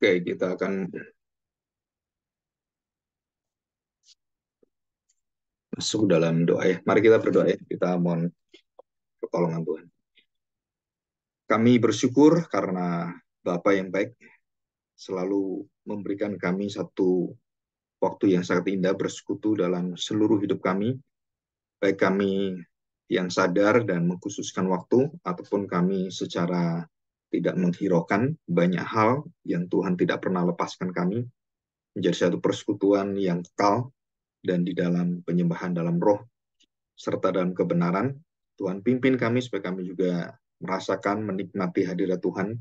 Oke, kita gitu akan masuk dalam doa ya. Mari kita berdoa ya. Kita mohon pertolongan Tuhan. Kami bersyukur karena Bapak yang baik selalu memberikan kami satu waktu yang sangat indah bersekutu dalam seluruh hidup kami. Baik kami yang sadar dan mengkhususkan waktu, ataupun kami secara tidak menghiraukan banyak hal yang Tuhan tidak pernah lepaskan kami menjadi satu persekutuan yang kekal dan di dalam penyembahan dalam roh serta dalam kebenaran. Tuhan pimpin kami supaya kami juga merasakan menikmati hadirat Tuhan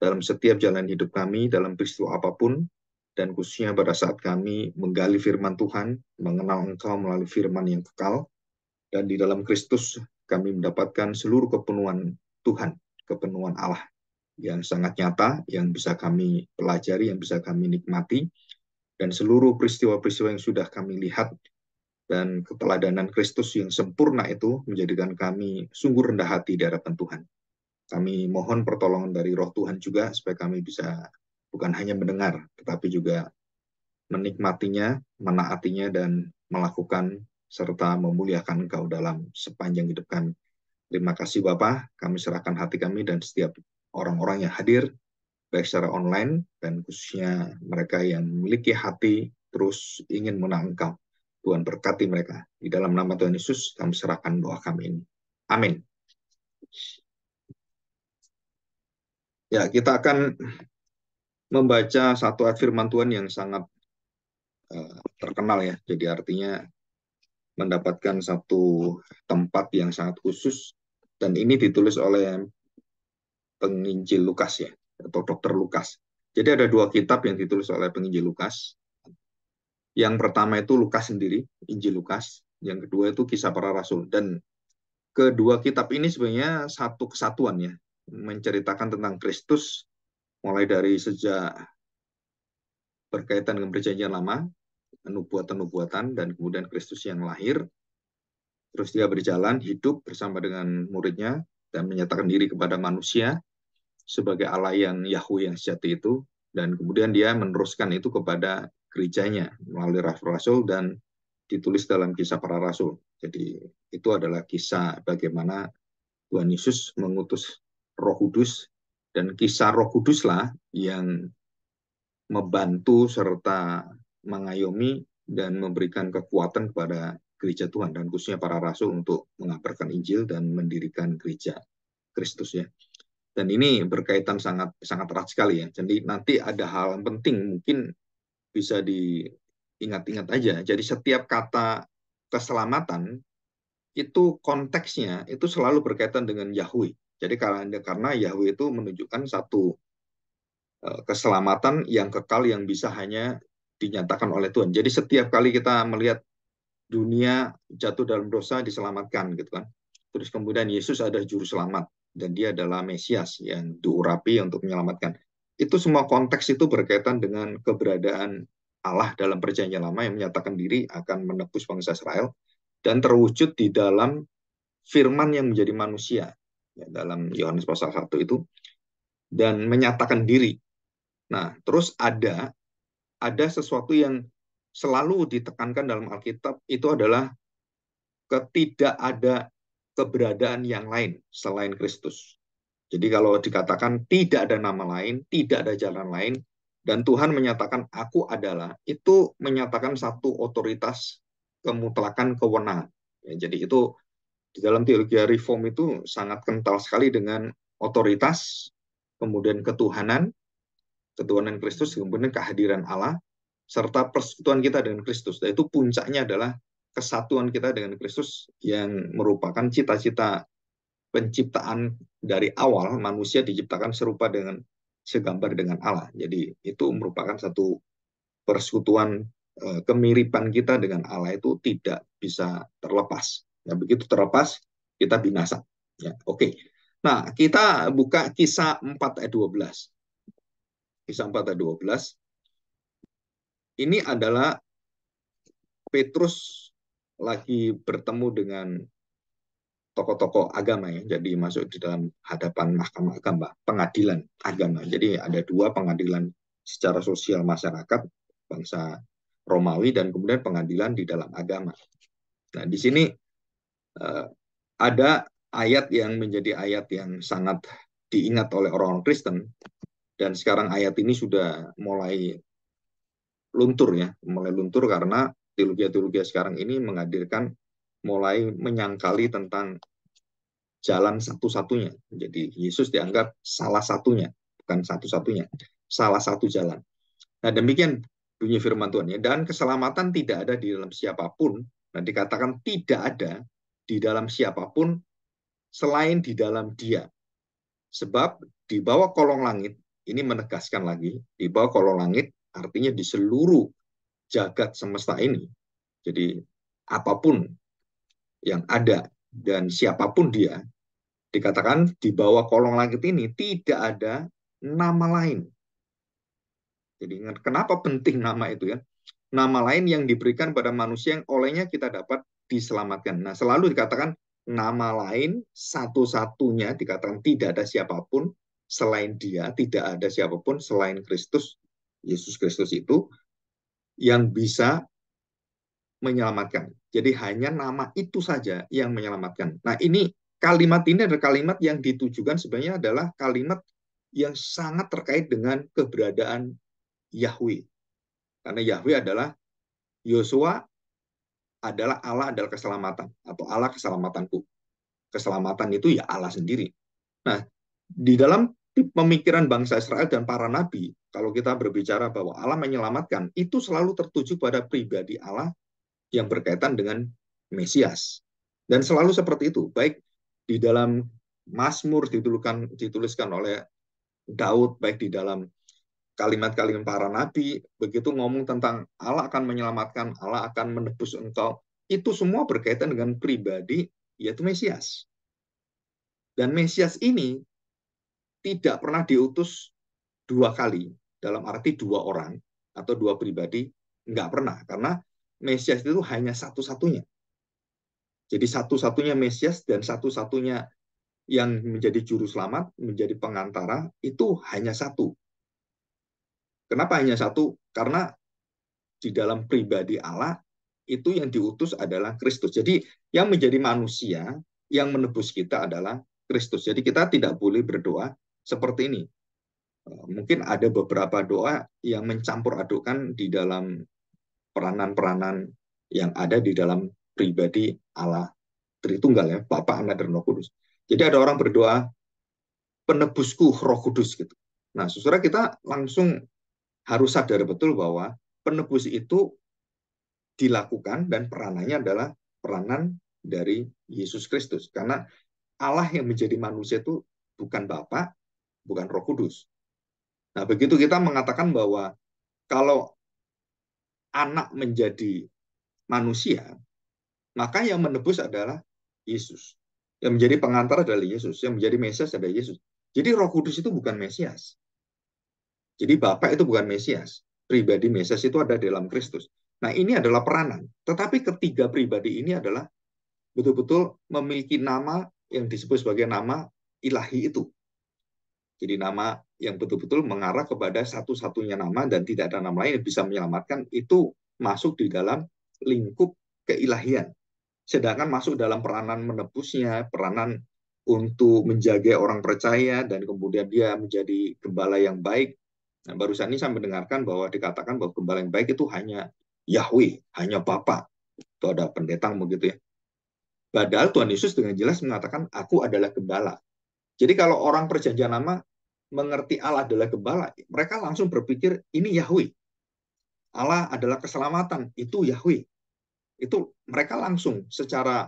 dalam setiap jalan hidup kami, dalam peristiwa apapun, dan khususnya pada saat kami menggali firman Tuhan, mengenal Engkau melalui firman yang kekal, dan di dalam Kristus kami mendapatkan seluruh kepenuhan Tuhan, kepenuhan Allah yang sangat nyata yang bisa kami pelajari, yang bisa kami nikmati, dan seluruh peristiwa-peristiwa yang sudah kami lihat dan keteladanan Kristus yang sempurna itu menjadikan kami sungguh rendah hati di hadapan Tuhan. Kami mohon pertolongan dari roh Tuhan juga supaya kami bisa bukan hanya mendengar, tetapi juga menikmatinya, menaatinya, dan melakukan serta memuliakan engkau dalam sepanjang hidup kami. Terima kasih Bapak, kami serahkan hati kami dan setiap orang-orang yang hadir baik secara online dan khususnya mereka yang memiliki hati terus ingin menangkap Tuhan berkati mereka. Di dalam nama Tuhan Yesus kami serahkan doa kami ini. Amin. Ya, kita akan membaca satu ayat firman Tuhan yang sangat uh, terkenal ya. Jadi artinya mendapatkan satu tempat yang sangat khusus dan ini ditulis oleh penginjil Lukas ya atau dokter Lukas. Jadi ada dua kitab yang ditulis oleh penginjil Lukas. Yang pertama itu Lukas sendiri, Injil Lukas. Yang kedua itu kisah para rasul. Dan kedua kitab ini sebenarnya satu kesatuan ya. Menceritakan tentang Kristus mulai dari sejak berkaitan dengan perjanjian lama, nubuatan-nubuatan, dan kemudian Kristus yang lahir. Terus dia berjalan, hidup bersama dengan muridnya, dan menyatakan diri kepada manusia sebagai Allah yang Yahweh yang sejati itu dan kemudian dia meneruskan itu kepada gerejanya melalui rasul-rasul dan ditulis dalam kisah para rasul. Jadi itu adalah kisah bagaimana Tuhan Yesus mengutus Roh Kudus dan kisah Roh Kuduslah yang membantu serta mengayomi dan memberikan kekuatan kepada gereja Tuhan dan khususnya para rasul untuk mengabarkan Injil dan mendirikan gereja Kristus ya. Dan ini berkaitan sangat sangat erat sekali ya. Jadi nanti ada hal yang penting mungkin bisa diingat-ingat aja. Jadi setiap kata keselamatan itu konteksnya itu selalu berkaitan dengan Yahweh. Jadi karena karena Yahweh itu menunjukkan satu e, keselamatan yang kekal yang bisa hanya dinyatakan oleh Tuhan. Jadi setiap kali kita melihat dunia jatuh dalam dosa diselamatkan gitu kan. Terus kemudian Yesus adalah juru selamat dan dia adalah Mesias yang diurapi untuk menyelamatkan. Itu semua konteks itu berkaitan dengan keberadaan Allah dalam perjanjian lama yang menyatakan diri akan menebus bangsa Israel dan terwujud di dalam firman yang menjadi manusia ya, dalam Yohanes pasal 1 itu dan menyatakan diri. Nah, terus ada ada sesuatu yang selalu ditekankan dalam Alkitab itu adalah ketidak ada keberadaan yang lain selain Kristus. Jadi kalau dikatakan tidak ada nama lain, tidak ada jalan lain, dan Tuhan menyatakan aku adalah, itu menyatakan satu otoritas kemutlakan kewenangan. Ya, jadi itu di dalam teologi reform itu sangat kental sekali dengan otoritas, kemudian ketuhanan, ketuhanan Kristus, kemudian kehadiran Allah, serta persekutuan kita dengan Kristus. Dan itu puncaknya adalah kesatuan kita dengan Kristus yang merupakan cita-cita penciptaan dari awal manusia diciptakan serupa dengan segambar dengan Allah. Jadi itu merupakan satu persekutuan eh, kemiripan kita dengan Allah itu tidak bisa terlepas. Nah, begitu terlepas, kita binasa. Ya, Oke. Okay. Nah, kita buka kisah 4 ayat 12. Kisah 4 ayat 12 ini adalah Petrus lagi bertemu dengan tokoh-tokoh agama ya, jadi masuk di dalam hadapan mahkamah agama, pengadilan agama. Jadi ada dua pengadilan secara sosial masyarakat bangsa Romawi dan kemudian pengadilan di dalam agama. Nah di sini eh, ada ayat yang menjadi ayat yang sangat diingat oleh orang-orang Kristen dan sekarang ayat ini sudah mulai luntur ya, mulai luntur karena teologi-teologi sekarang ini menghadirkan mulai menyangkali tentang jalan satu-satunya. Jadi Yesus dianggap salah satunya, bukan satu-satunya, salah satu jalan. Nah demikian bunyi firman Tuhan ya. Dan keselamatan tidak ada di dalam siapapun. Nah dikatakan tidak ada di dalam siapapun selain di dalam Dia. Sebab di bawah kolong langit ini menegaskan lagi di bawah kolong langit Artinya di seluruh jagat semesta ini, jadi apapun yang ada dan siapapun dia, dikatakan di bawah kolong langit ini tidak ada nama lain. Jadi kenapa penting nama itu ya? Nama lain yang diberikan pada manusia yang olehnya kita dapat diselamatkan. Nah selalu dikatakan nama lain satu-satunya dikatakan tidak ada siapapun selain dia, tidak ada siapapun selain Kristus Yesus Kristus itu yang bisa menyelamatkan. Jadi hanya nama itu saja yang menyelamatkan. Nah ini kalimat ini adalah kalimat yang ditujukan sebenarnya adalah kalimat yang sangat terkait dengan keberadaan Yahweh. Karena Yahweh adalah Yosua adalah Allah adalah keselamatan atau Allah keselamatanku. Keselamatan itu ya Allah sendiri. Nah, di dalam pemikiran bangsa Israel dan para nabi, kalau kita berbicara bahwa Allah menyelamatkan, itu selalu tertuju pada pribadi Allah yang berkaitan dengan Mesias. Dan selalu seperti itu, baik di dalam Mazmur dituliskan, dituliskan oleh Daud, baik di dalam kalimat-kalimat para nabi, begitu ngomong tentang Allah akan menyelamatkan, Allah akan menebus engkau, itu semua berkaitan dengan pribadi, yaitu Mesias. Dan Mesias ini tidak pernah diutus dua kali dalam arti dua orang atau dua pribadi nggak pernah karena Mesias itu hanya satu-satunya. Jadi satu-satunya Mesias dan satu-satunya yang menjadi juru selamat, menjadi pengantara itu hanya satu. Kenapa hanya satu? Karena di dalam pribadi Allah itu yang diutus adalah Kristus. Jadi yang menjadi manusia yang menebus kita adalah Kristus. Jadi kita tidak boleh berdoa seperti ini. Eh, mungkin ada beberapa doa yang mencampur adukkan di dalam peranan-peranan yang ada di dalam pribadi Allah Tritunggal ya, Bapa, Anak dan Roh Kudus. Jadi ada orang berdoa penebusku Roh Kudus gitu. Nah, saudara kita langsung harus sadar betul bahwa penebus itu dilakukan dan peranannya adalah peranan dari Yesus Kristus. Karena Allah yang menjadi manusia itu bukan Bapak, bukan Roh Kudus. Nah, begitu kita mengatakan bahwa kalau anak menjadi manusia, maka yang menebus adalah Yesus. Yang menjadi pengantar adalah Yesus, yang menjadi Mesias adalah Yesus. Jadi Roh Kudus itu bukan Mesias. Jadi Bapak itu bukan Mesias. Pribadi Mesias itu ada dalam Kristus. Nah, ini adalah peranan. Tetapi ketiga pribadi ini adalah betul-betul memiliki nama yang disebut sebagai nama ilahi itu. Jadi nama yang betul-betul mengarah kepada satu-satunya nama dan tidak ada nama lain yang bisa menyelamatkan itu masuk di dalam lingkup keilahian. Sedangkan masuk dalam peranan menebusnya, peranan untuk menjaga orang percaya dan kemudian dia menjadi gembala yang baik. Nah, barusan ini saya mendengarkan bahwa dikatakan bahwa gembala yang baik itu hanya Yahweh, hanya Bapa. Itu ada pendeta begitu ya. Padahal Tuhan Yesus dengan jelas mengatakan, aku adalah gembala. Jadi kalau orang perjanjian nama mengerti Allah adalah gembala, mereka langsung berpikir ini Yahweh. Allah adalah keselamatan, itu Yahweh. Itu mereka langsung secara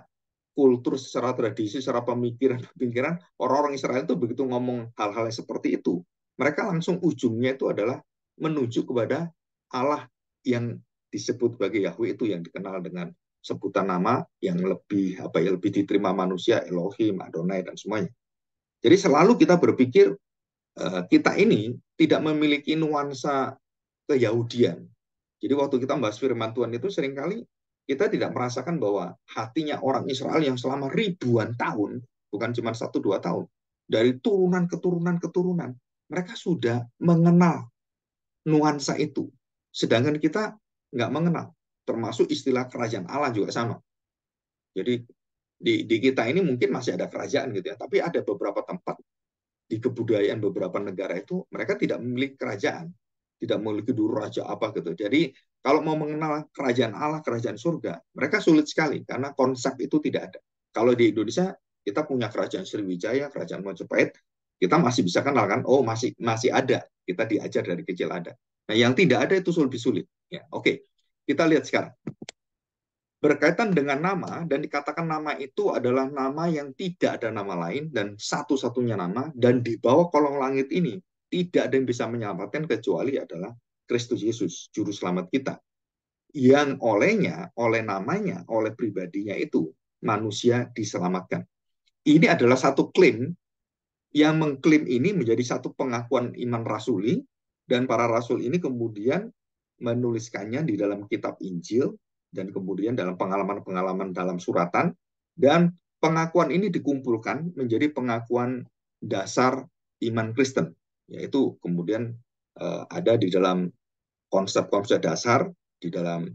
kultur, secara tradisi, secara pemikiran-pemikiran orang-orang Israel itu begitu ngomong hal-hal seperti itu, mereka langsung ujungnya itu adalah menuju kepada Allah yang disebut sebagai Yahweh itu yang dikenal dengan sebutan nama yang lebih apa ya lebih diterima manusia Elohim, Adonai dan semuanya. Jadi selalu kita berpikir Eh, kita ini tidak memiliki nuansa keyahudian. Jadi waktu kita membahas firman Tuhan itu seringkali kita tidak merasakan bahwa hatinya orang Israel yang selama ribuan tahun, bukan cuma satu dua tahun, dari turunan keturunan keturunan, mereka sudah mengenal nuansa itu. Sedangkan kita nggak mengenal, termasuk istilah kerajaan Allah juga sama. Jadi di, di kita ini mungkin masih ada kerajaan gitu ya, tapi ada beberapa tempat di kebudayaan beberapa negara itu mereka tidak memiliki kerajaan, tidak memiliki dulu raja apa gitu. Jadi kalau mau mengenal kerajaan Allah, kerajaan surga, mereka sulit sekali karena konsep itu tidak ada. Kalau di Indonesia kita punya kerajaan Sriwijaya, kerajaan Majapahit, kita masih bisa kenal kan? Oh masih masih ada, kita diajar dari kecil ada. Nah yang tidak ada itu sulit sulit. Ya, oke, okay. kita lihat sekarang berkaitan dengan nama dan dikatakan nama itu adalah nama yang tidak ada nama lain dan satu-satunya nama dan di bawah kolong langit ini tidak ada yang bisa menyelamatkan kecuali adalah Kristus Yesus juru selamat kita yang olehnya oleh namanya oleh pribadinya itu manusia diselamatkan ini adalah satu klaim yang mengklaim ini menjadi satu pengakuan iman rasuli dan para rasul ini kemudian menuliskannya di dalam kitab Injil dan kemudian dalam pengalaman-pengalaman dalam suratan dan pengakuan ini dikumpulkan menjadi pengakuan dasar iman Kristen yaitu kemudian uh, ada di dalam konsep-konsep dasar di dalam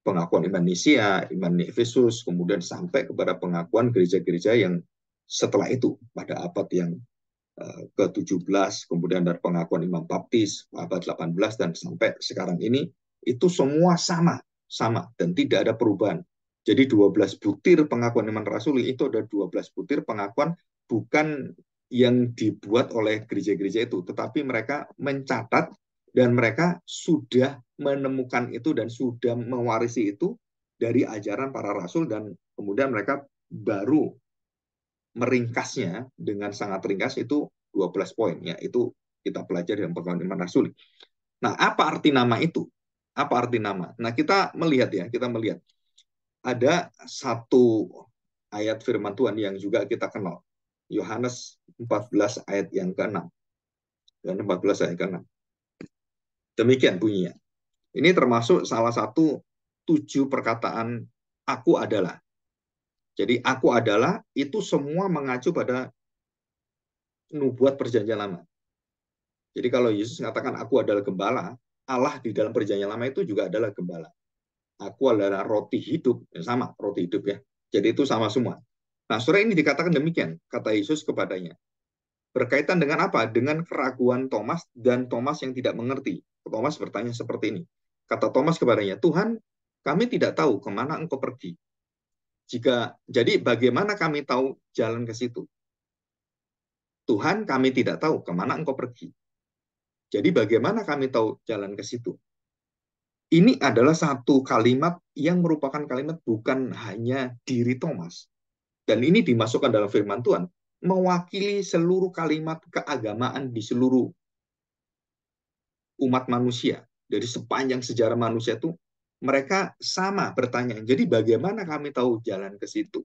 pengakuan iman Nisia, iman Efesus, kemudian sampai kepada pengakuan gereja-gereja yang setelah itu pada abad yang eh, ke-17, kemudian dari pengakuan Imam Baptis abad 18 dan sampai sekarang ini itu semua sama sama dan tidak ada perubahan. Jadi 12 butir pengakuan iman rasuli itu ada 12 butir pengakuan bukan yang dibuat oleh gereja-gereja itu, tetapi mereka mencatat dan mereka sudah menemukan itu dan sudah mewarisi itu dari ajaran para rasul dan kemudian mereka baru meringkasnya dengan sangat ringkas itu 12 poin ya itu kita pelajari dalam pengakuan iman rasuli. Nah, apa arti nama itu? apa arti nama? Nah, kita melihat ya, kita melihat ada satu ayat firman Tuhan yang juga kita kenal. Yohanes 14 ayat yang ke-6. Dan 14 ayat ke-6. Demikian bunyinya. Ini termasuk salah satu tujuh perkataan aku adalah. Jadi aku adalah itu semua mengacu pada nubuat perjanjian lama. Jadi kalau Yesus mengatakan aku adalah gembala, Allah di dalam perjanjian lama itu juga adalah gembala. Aku adalah roti hidup, ya, sama roti hidup ya. Jadi itu sama semua. Nah, sore ini dikatakan demikian, kata Yesus kepadanya. Berkaitan dengan apa? Dengan keraguan Thomas dan Thomas yang tidak mengerti. Thomas bertanya seperti ini. Kata Thomas kepadanya, Tuhan, kami tidak tahu kemana engkau pergi. Jika jadi bagaimana kami tahu jalan ke situ? Tuhan, kami tidak tahu kemana engkau pergi. Jadi bagaimana kami tahu jalan ke situ? Ini adalah satu kalimat yang merupakan kalimat bukan hanya diri Thomas. Dan ini dimasukkan dalam firman Tuhan, mewakili seluruh kalimat keagamaan di seluruh umat manusia. Dari sepanjang sejarah manusia itu mereka sama bertanya. Jadi bagaimana kami tahu jalan ke situ?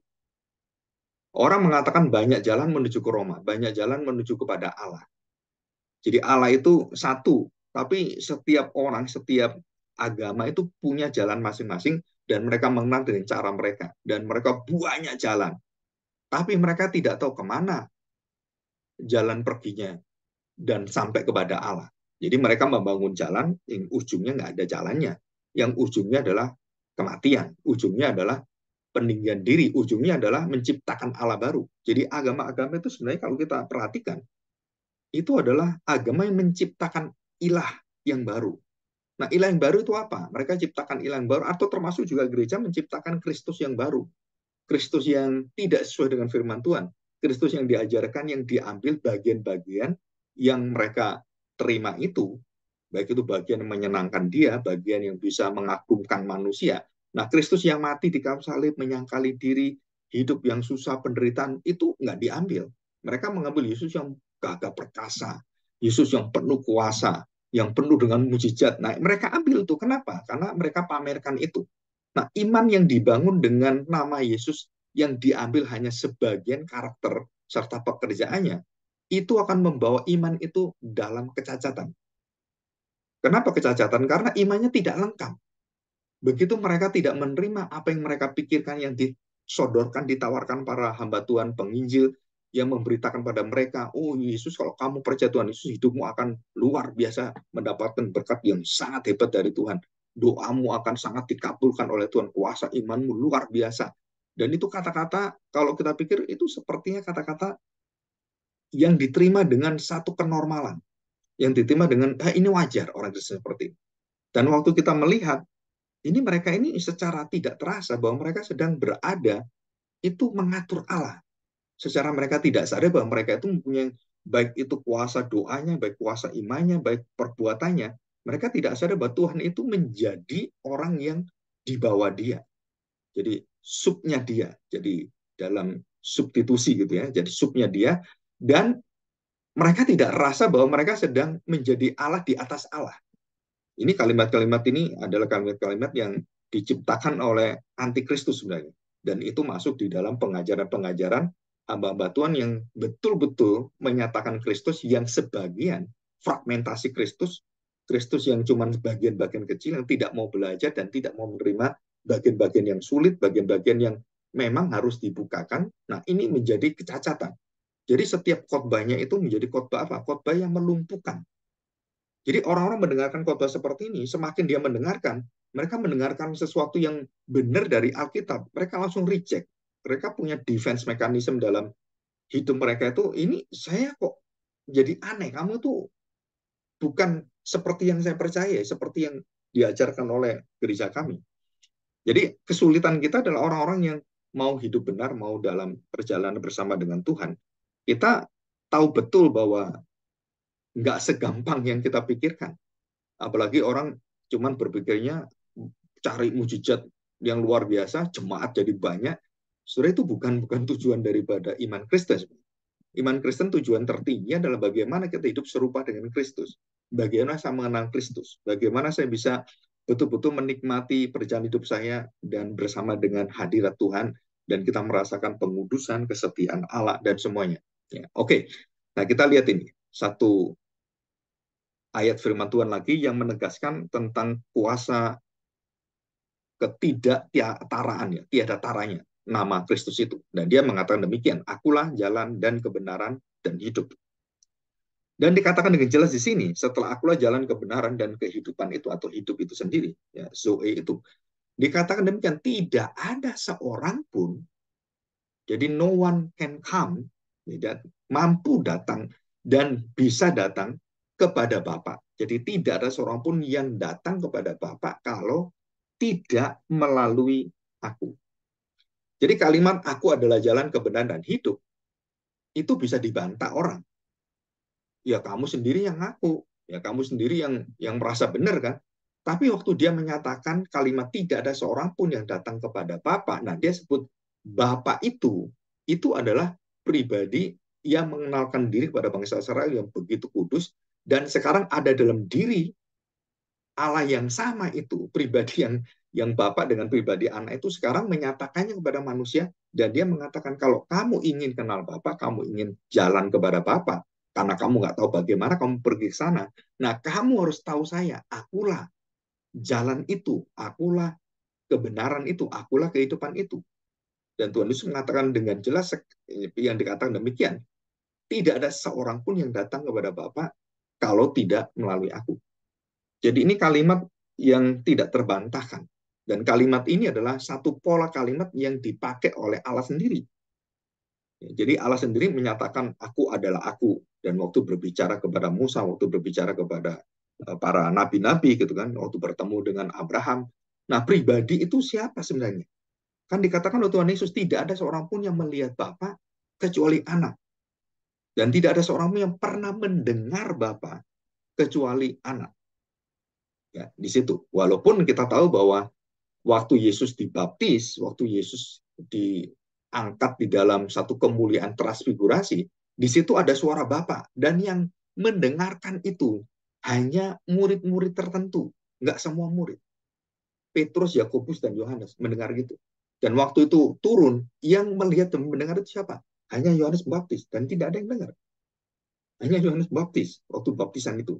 Orang mengatakan banyak jalan menuju ke Roma, banyak jalan menuju kepada Allah. Jadi Allah itu satu, tapi setiap orang, setiap agama itu punya jalan masing-masing dan mereka mengenal dengan cara mereka dan mereka banyak jalan. Tapi mereka tidak tahu kemana jalan perginya dan sampai kepada Allah. Jadi mereka membangun jalan yang ujungnya nggak ada jalannya. Yang ujungnya adalah kematian, ujungnya adalah peninggian diri, ujungnya adalah menciptakan Allah baru. Jadi agama-agama itu sebenarnya kalau kita perhatikan itu adalah agama yang menciptakan ilah yang baru. Nah, ilah yang baru itu apa? Mereka ciptakan ilah yang baru atau termasuk juga gereja menciptakan Kristus yang baru. Kristus yang tidak sesuai dengan firman Tuhan. Kristus yang diajarkan yang diambil bagian-bagian yang mereka terima itu, baik itu bagian yang menyenangkan dia, bagian yang bisa mengagumkan manusia. Nah, Kristus yang mati di kayu salib menyangkali diri, hidup yang susah penderitaan itu nggak diambil. Mereka mengambil Yesus yang gagah perkasa, Yesus yang penuh kuasa, yang penuh dengan mujizat. Nah, mereka ambil itu. Kenapa? Karena mereka pamerkan itu. Nah, iman yang dibangun dengan nama Yesus yang diambil hanya sebagian karakter serta pekerjaannya, itu akan membawa iman itu dalam kecacatan. Kenapa kecacatan? Karena imannya tidak lengkap. Begitu mereka tidak menerima apa yang mereka pikirkan yang disodorkan, ditawarkan para hamba Tuhan penginjil, yang memberitakan pada mereka, oh Yesus kalau kamu percaya Tuhan Yesus hidupmu akan luar biasa mendapatkan berkat yang sangat hebat dari Tuhan. Doamu akan sangat dikabulkan oleh Tuhan, kuasa imanmu luar biasa. Dan itu kata-kata kalau kita pikir itu sepertinya kata-kata yang diterima dengan satu kenormalan. Yang diterima dengan, ah, ini wajar orang Kristen seperti ini. Dan waktu kita melihat, ini mereka ini secara tidak terasa bahwa mereka sedang berada itu mengatur Allah secara mereka tidak sadar bahwa mereka itu mempunyai baik itu kuasa doanya, baik kuasa imannya, baik perbuatannya, mereka tidak sadar bahwa Tuhan itu menjadi orang yang dibawa dia. Jadi subnya dia. Jadi dalam substitusi gitu ya. Jadi subnya dia dan mereka tidak rasa bahwa mereka sedang menjadi Allah di atas Allah. Ini kalimat-kalimat ini adalah kalimat-kalimat yang diciptakan oleh antikristus sebenarnya dan itu masuk di dalam pengajaran-pengajaran hamba-hamba Tuhan yang betul-betul menyatakan Kristus yang sebagian fragmentasi Kristus, Kristus yang cuma sebagian bagian kecil yang tidak mau belajar dan tidak mau menerima bagian-bagian yang sulit, bagian-bagian yang memang harus dibukakan. Nah, ini menjadi kecacatan. Jadi setiap khotbahnya itu menjadi khotbah apa? Khotbah yang melumpuhkan. Jadi orang-orang mendengarkan khotbah seperti ini, semakin dia mendengarkan, mereka mendengarkan sesuatu yang benar dari Alkitab, mereka langsung reject mereka punya defense mechanism dalam hidup mereka itu ini saya kok jadi aneh kamu tuh bukan seperti yang saya percaya seperti yang diajarkan oleh gereja kami jadi kesulitan kita adalah orang-orang yang mau hidup benar mau dalam perjalanan bersama dengan Tuhan kita tahu betul bahwa nggak segampang yang kita pikirkan apalagi orang cuman berpikirnya cari mujizat yang luar biasa jemaat jadi banyak Sebenarnya itu bukan bukan tujuan daripada iman Kristen. Iman Kristen tujuan tertinggi adalah bagaimana kita hidup serupa dengan Kristus. Bagaimana saya mengenal Kristus. Bagaimana saya bisa betul-betul menikmati perjalanan hidup saya dan bersama dengan hadirat Tuhan dan kita merasakan pengudusan, kesetiaan Allah dan semuanya. Ya, Oke, okay. nah kita lihat ini satu ayat firman Tuhan lagi yang menegaskan tentang kuasa ketidaktaraan ya, tiada taranya nama hmm. Kristus itu. Dan dia mengatakan demikian, akulah jalan dan kebenaran dan hidup. Dan dikatakan dengan jelas di sini, setelah akulah jalan kebenaran dan kehidupan itu atau hidup itu sendiri, ya, Zoe itu, dikatakan demikian, tidak ada seorang pun, jadi no one can come, tidak mampu datang dan bisa datang kepada Bapak. Jadi tidak ada seorang pun yang datang kepada Bapak kalau tidak melalui aku. Jadi kalimat aku adalah jalan kebenaran dan hidup itu bisa dibantah orang. Ya kamu sendiri yang ngaku, ya kamu sendiri yang yang merasa benar kan. Tapi waktu dia menyatakan kalimat tidak ada seorang pun yang datang kepada Bapa, nah dia sebut Bapa itu itu adalah pribadi yang mengenalkan diri kepada bangsa Israel yang begitu kudus dan sekarang ada dalam diri Allah yang sama itu, pribadi yang yang bapak dengan pribadi anak itu sekarang menyatakannya kepada manusia dan dia mengatakan kalau kamu ingin kenal bapak, kamu ingin jalan kepada bapak karena kamu nggak tahu bagaimana kamu pergi ke sana. Nah, kamu harus tahu saya, akulah jalan itu, akulah kebenaran itu, akulah kehidupan itu. Dan Tuhan Yesus mengatakan dengan jelas yang dikatakan demikian, tidak ada seorang pun yang datang kepada Bapak kalau tidak melalui aku. Jadi ini kalimat yang tidak terbantahkan. Dan kalimat ini adalah satu pola kalimat yang dipakai oleh Allah sendiri. Ya, jadi Allah sendiri menyatakan aku adalah aku dan waktu berbicara kepada Musa, waktu berbicara kepada eh, para nabi-nabi gitu kan, waktu bertemu dengan Abraham. Nah, pribadi itu siapa sebenarnya? Kan dikatakan oleh Tuhan Yesus tidak ada seorang pun yang melihat Bapa kecuali anak. Dan tidak ada seorang pun yang pernah mendengar Bapa kecuali anak. Ya, di situ. Walaupun kita tahu bahwa waktu Yesus dibaptis, waktu Yesus diangkat di dalam satu kemuliaan transfigurasi, di situ ada suara Bapa dan yang mendengarkan itu hanya murid-murid tertentu, nggak semua murid. Petrus, Yakobus, dan Yohanes mendengar gitu. Dan waktu itu turun, yang melihat dan mendengar itu siapa? Hanya Yohanes Baptis, dan tidak ada yang dengar. Hanya Yohanes Baptis, waktu baptisan itu.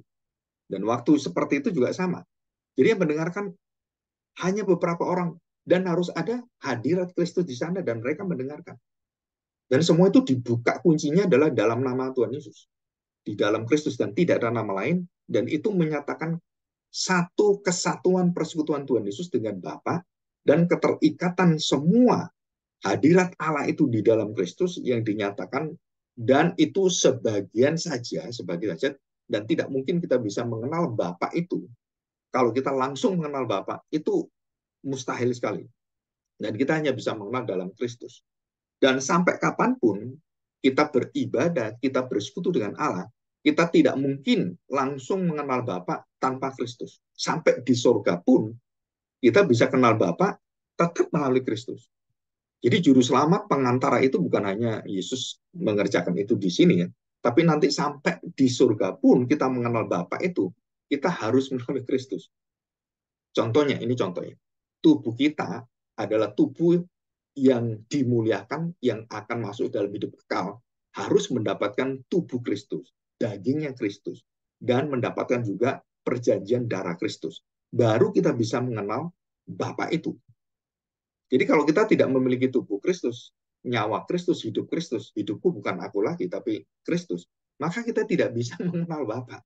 Dan waktu seperti itu juga sama. Jadi yang mendengarkan hanya beberapa orang dan harus ada hadirat Kristus di sana dan mereka mendengarkan. Dan semua itu dibuka kuncinya adalah dalam nama Tuhan Yesus. Di dalam Kristus dan tidak ada nama lain dan itu menyatakan satu kesatuan persekutuan Tuhan Yesus dengan Bapa dan keterikatan semua hadirat Allah itu di dalam Kristus yang dinyatakan dan itu sebagian saja, sebagian saja dan tidak mungkin kita bisa mengenal Bapa itu kalau kita langsung mengenal Bapa itu mustahil sekali. Dan kita hanya bisa mengenal dalam Kristus. Dan sampai kapanpun kita beribadah, kita bersekutu dengan Allah, kita tidak mungkin langsung mengenal Bapa tanpa Kristus. Sampai di Surga pun kita bisa kenal Bapa tetap melalui Kristus. Jadi juru selamat pengantara itu bukan hanya Yesus mengerjakan itu di sini ya, tapi nanti sampai di surga pun kita mengenal Bapa itu kita harus mengalami Kristus. Contohnya, ini contohnya. Tubuh kita adalah tubuh yang dimuliakan, yang akan masuk dalam hidup kekal, harus mendapatkan tubuh Kristus, dagingnya Kristus, dan mendapatkan juga perjanjian darah Kristus. Baru kita bisa mengenal Bapa itu. Jadi kalau kita tidak memiliki tubuh Kristus, nyawa Kristus, hidup Kristus, hidupku bukan aku lagi, tapi Kristus, maka kita tidak bisa mengenal Bapak.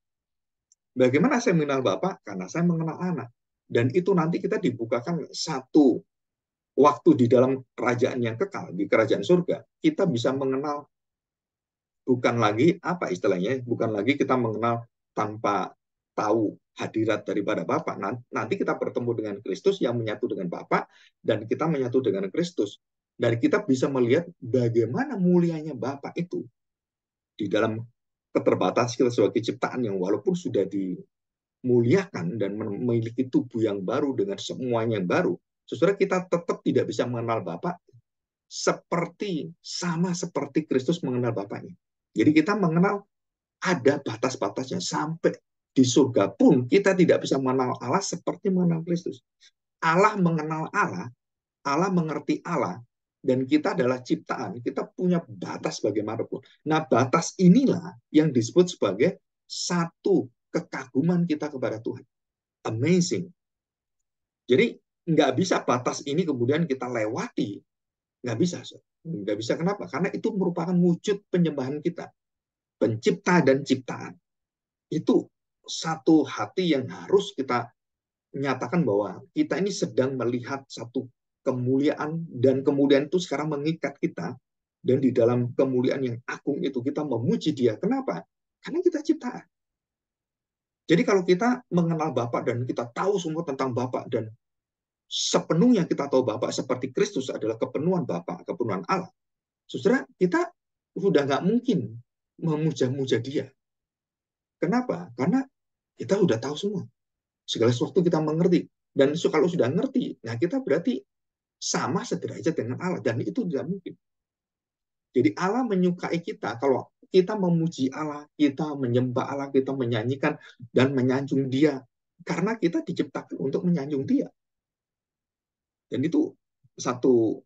Bagaimana saya mengenal Bapak? Karena saya mengenal anak. Dan itu nanti kita dibukakan satu waktu di dalam kerajaan yang kekal, di kerajaan surga, kita bisa mengenal bukan lagi apa istilahnya, bukan lagi kita mengenal tanpa tahu hadirat daripada Bapa. Nanti kita bertemu dengan Kristus yang menyatu dengan Bapa dan kita menyatu dengan Kristus. Dan kita bisa melihat bagaimana mulianya Bapa itu di dalam keterbatasan kita sebagai ciptaan yang walaupun sudah dimuliakan dan memiliki tubuh yang baru dengan semuanya yang baru, sesudah kita tetap tidak bisa mengenal Bapak seperti sama seperti Kristus mengenal Bapaknya. Jadi kita mengenal ada batas-batasnya sampai di surga pun kita tidak bisa mengenal Allah seperti mengenal Kristus. Allah mengenal Allah, Allah mengerti Allah, dan kita adalah ciptaan, kita punya batas bagaimanapun. Nah, batas inilah yang disebut sebagai satu kekaguman kita kepada Tuhan. Amazing. Jadi, nggak bisa batas ini kemudian kita lewati. Nggak bisa. Nggak bisa. Kenapa? Karena itu merupakan wujud penyembahan kita. Pencipta dan ciptaan. Itu satu hati yang harus kita nyatakan bahwa kita ini sedang melihat satu kemuliaan dan kemuliaan itu sekarang mengikat kita dan di dalam kemuliaan yang agung itu kita memuji dia. Kenapa? Karena kita ciptaan. Jadi kalau kita mengenal Bapa dan kita tahu semua tentang Bapa dan sepenuhnya kita tahu Bapa seperti Kristus adalah kepenuhan Bapa, kepenuhan Allah. Saudara, kita sudah nggak mungkin memuja-muja dia. Kenapa? Karena kita sudah tahu semua. Segala sesuatu kita mengerti. Dan kalau sudah ngerti, nah kita berarti sama sederajat dengan Allah dan itu tidak mungkin. Jadi Allah menyukai kita kalau kita memuji Allah, kita menyembah Allah, kita menyanyikan dan menyanjung Dia karena kita diciptakan untuk menyanjung Dia. Dan itu satu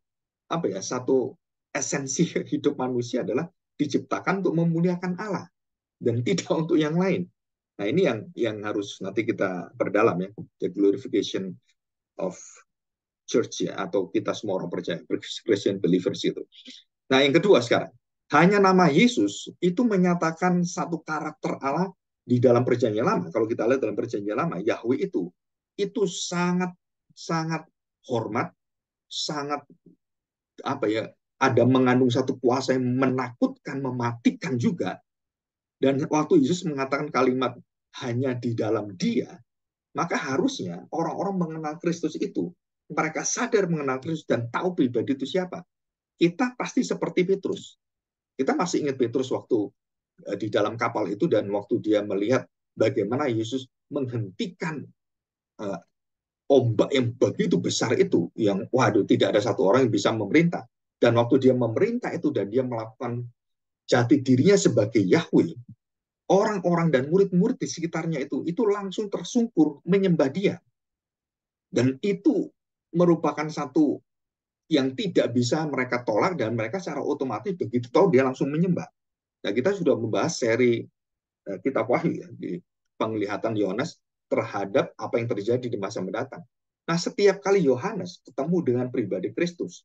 apa ya, satu esensi hidup manusia adalah diciptakan untuk memuliakan Allah dan tidak untuk yang lain. Nah, ini yang yang harus nanti kita perdalam ya, the glorification of church ya atau kita semua orang percaya Christian believers itu. Nah, yang kedua sekarang, hanya nama Yesus itu menyatakan satu karakter Allah di dalam perjanjian lama. Kalau kita lihat dalam perjanjian lama, Yahweh itu itu sangat sangat hormat, sangat apa ya, ada mengandung satu kuasa yang menakutkan, mematikan juga. Dan waktu Yesus mengatakan kalimat hanya di dalam Dia, maka harusnya orang-orang mengenal Kristus itu mereka sadar mengenal Kristus dan tahu pribadi itu siapa, kita pasti seperti Petrus. Kita masih ingat Petrus waktu e, di dalam kapal itu dan waktu dia melihat bagaimana Yesus menghentikan e, ombak yang begitu besar itu yang waduh tidak ada satu orang yang bisa memerintah dan waktu dia memerintah itu dan dia melakukan jati dirinya sebagai Yahweh orang-orang dan murid-murid di sekitarnya itu itu langsung tersungkur menyembah dia dan itu merupakan satu yang tidak bisa mereka tolak dan mereka secara otomatis begitu tahu dia langsung menyembah. Nah, kita sudah membahas seri eh, kitab wahyu ya, di penglihatan Yohanes terhadap apa yang terjadi di masa mendatang. Nah, setiap kali Yohanes ketemu dengan pribadi Kristus,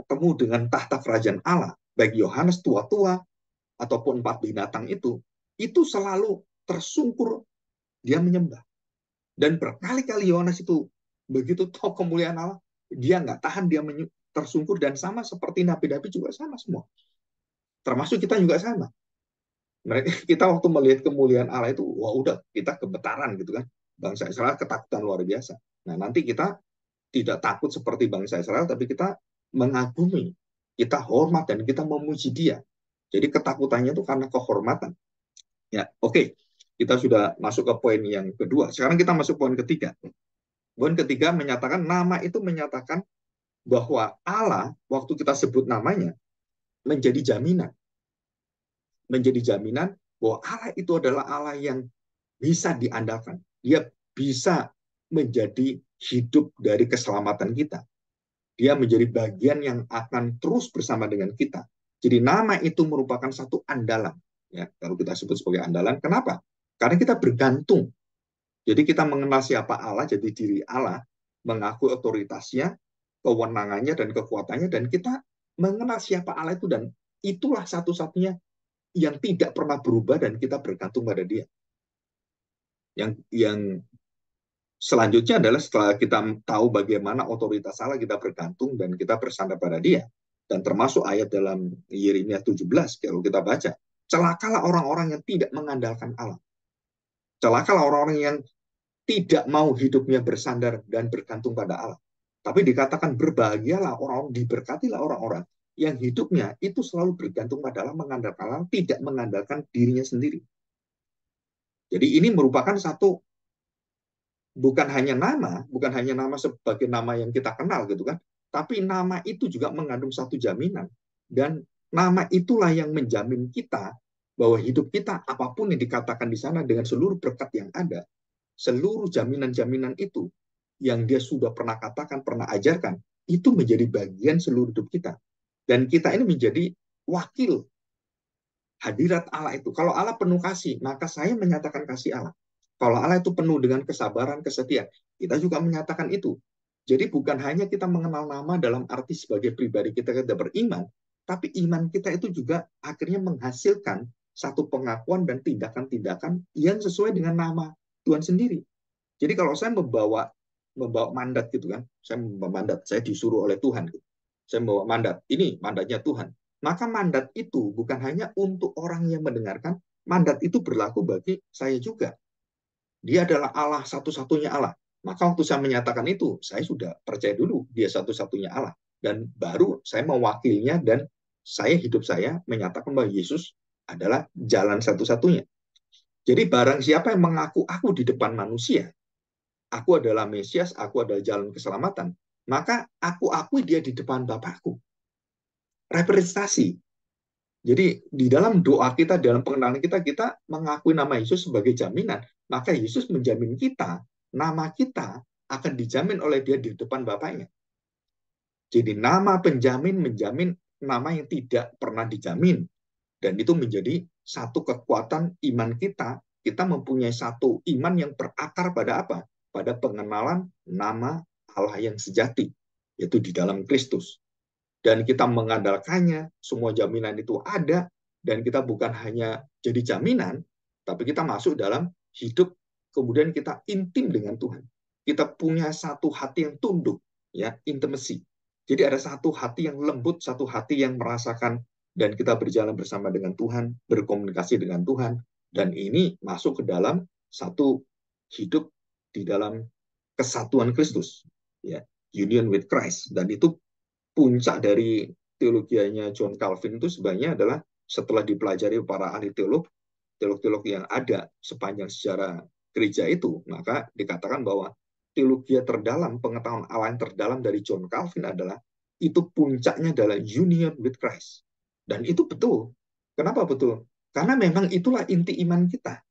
ketemu dengan tahta kerajaan Allah, baik Yohanes tua-tua ataupun empat binatang itu, itu selalu tersungkur dia menyembah. Dan berkali-kali Yohanes itu begitu top kemuliaan Allah, dia nggak tahan, dia tersungkur dan sama seperti nabi-nabi juga sama semua. Termasuk kita juga sama. Mereka kita waktu melihat kemuliaan Allah itu, wah udah kita kebetaran gitu kan. Bangsa Israel ketakutan luar biasa. Nah nanti kita tidak takut seperti bangsa Israel, tapi kita mengagumi, kita hormat dan kita memuji dia. Jadi ketakutannya itu karena kehormatan. Ya, oke. Okay. Kita sudah masuk ke poin yang kedua. Sekarang kita masuk poin ketiga. Poin ketiga menyatakan nama itu menyatakan bahwa Allah waktu kita sebut namanya menjadi jaminan. Menjadi jaminan bahwa Allah itu adalah Allah yang bisa diandalkan. Dia bisa menjadi hidup dari keselamatan kita. Dia menjadi bagian yang akan terus bersama dengan kita. Jadi nama itu merupakan satu andalan. Ya, kalau kita sebut sebagai andalan, kenapa? Karena kita bergantung jadi kita mengenal siapa Allah, jadi diri Allah, mengaku otoritasnya, kewenangannya, dan kekuatannya, dan kita mengenal siapa Allah itu, dan itulah satu-satunya yang tidak pernah berubah dan kita bergantung pada dia. Yang yang selanjutnya adalah setelah kita tahu bagaimana otoritas Allah kita bergantung dan kita bersandar pada dia. Dan termasuk ayat dalam Yeremia 17 kalau kita baca. Celakalah orang-orang yang tidak mengandalkan Allah. Celakalah orang-orang yang tidak mau hidupnya bersandar dan bergantung pada Allah. Tapi dikatakan berbahagialah orang-orang, diberkatilah orang-orang yang hidupnya itu selalu bergantung pada Allah, mengandalkan Allah, tidak mengandalkan dirinya sendiri. Jadi ini merupakan satu bukan hanya nama, bukan hanya nama sebagai nama yang kita kenal gitu kan, tapi nama itu juga mengandung satu jaminan dan nama itulah yang menjamin kita bahwa hidup kita apapun yang dikatakan di sana dengan seluruh berkat yang ada seluruh jaminan-jaminan itu yang dia sudah pernah katakan, pernah ajarkan, itu menjadi bagian seluruh hidup kita. Dan kita ini menjadi wakil hadirat Allah itu. Kalau Allah penuh kasih, maka saya menyatakan kasih Allah. Kalau Allah itu penuh dengan kesabaran, kesetiaan, kita juga menyatakan itu. Jadi bukan hanya kita mengenal nama dalam arti sebagai pribadi kita kita beriman, tapi iman kita itu juga akhirnya menghasilkan satu pengakuan dan tindakan-tindakan yang sesuai dengan nama Tuhan sendiri. Jadi kalau saya membawa membawa mandat gitu kan, saya membawa mandat, saya disuruh oleh Tuhan. Gitu. Saya membawa mandat, ini mandatnya Tuhan. Maka mandat itu bukan hanya untuk orang yang mendengarkan, mandat itu berlaku bagi saya juga. Dia adalah Allah satu-satunya Allah. Maka waktu saya menyatakan itu, saya sudah percaya dulu dia satu-satunya Allah. Dan baru saya mewakilinya dan saya hidup saya menyatakan bahwa Yesus adalah jalan satu-satunya. Jadi barang siapa yang mengaku aku di depan manusia, aku adalah Mesias, aku adalah jalan keselamatan, maka aku akui dia di depan Bapakku. Representasi. Jadi di dalam doa kita, dalam pengenalan kita, kita mengakui nama Yesus sebagai jaminan. Maka Yesus menjamin kita, nama kita akan dijamin oleh dia di depan Bapaknya. Jadi nama penjamin menjamin nama yang tidak pernah dijamin. Dan itu menjadi satu kekuatan iman kita, kita mempunyai satu iman yang berakar pada apa? Pada pengenalan nama Allah yang sejati, yaitu di dalam Kristus. Dan kita mengandalkannya, semua jaminan itu ada, dan kita bukan hanya jadi jaminan, tapi kita masuk dalam hidup, kemudian kita intim dengan Tuhan. Kita punya satu hati yang tunduk, ya, intimasi. Jadi ada satu hati yang lembut, satu hati yang merasakan dan kita berjalan bersama dengan Tuhan, berkomunikasi dengan Tuhan, dan ini masuk ke dalam satu hidup di dalam kesatuan Kristus, ya, union with Christ. Dan itu puncak dari teologianya John Calvin itu sebenarnya adalah setelah dipelajari para ahli teolog, teolog-teolog yang ada sepanjang sejarah gereja itu, maka dikatakan bahwa teologi terdalam, pengetahuan Allah yang terdalam dari John Calvin adalah itu puncaknya adalah union with Christ dan itu betul. Kenapa betul? Karena memang itulah inti iman kita.